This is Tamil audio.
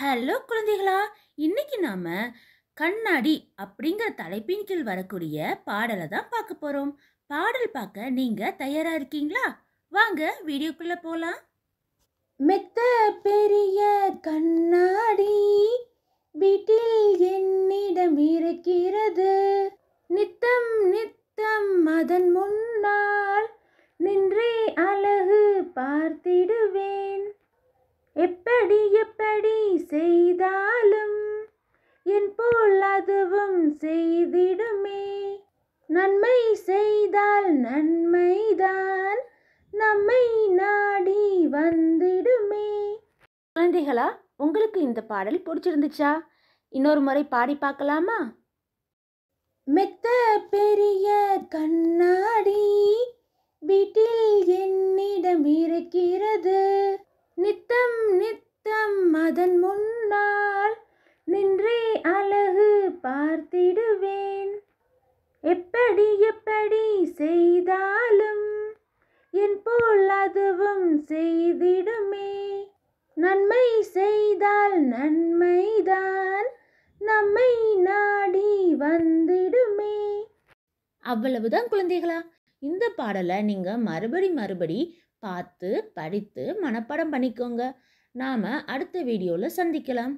ஹலோ குழந்தைகளா இன்னைக்கு நாம கண்ணாடி அப்படிங்கிற தலைப்பின் கீழ் வரக்கூடிய பாடலை தான் பார்க்க போறோம் பாடல் பார்க்க நீங்க தயாரா இருக்கீங்களா வாங்க வீடியோக்குள்ள போலாம் மெத்த பெரிய கண்ணாடி வீட்டில் என்னிடம் இருக்கிறது நித்தம் நித்தம் அதன் முன்னால் நின்றே எப்படி எப்படி செய்தாலும் என் போல் அதுவும் செய்திடுமே நன்மை செய்தால் நன்மைதான் நம்மை நாடி வந்திடுமே குழந்தைகளா உங்களுக்கு இந்த பாடல் பிடிச்சிருந்துச்சா இன்னொரு முறை பாடி பார்க்கலாமா மெத்த பெரிய கண்ணாடி வீட்டில் என்னிடம் இருக்கிற அதன் முன்னால் நின்றே அழகு பார்த்திடுவேன் எப்படி எப்படி செய்தாலும் என் போல் அதுவும் செய்திடுமே நன்மை செய்தால் நன்மைதான் நம்மை நாடி வந்திடுமே அவ்வளவுதான் குழந்தைகளா இந்த பாடலை நீங்கள் மறுபடி மறுபடி பார்த்து படித்து மனப்பாடம் பண்ணிக்கோங்க நாம் அடுத்த வீடியோவில் சந்திக்கலாம்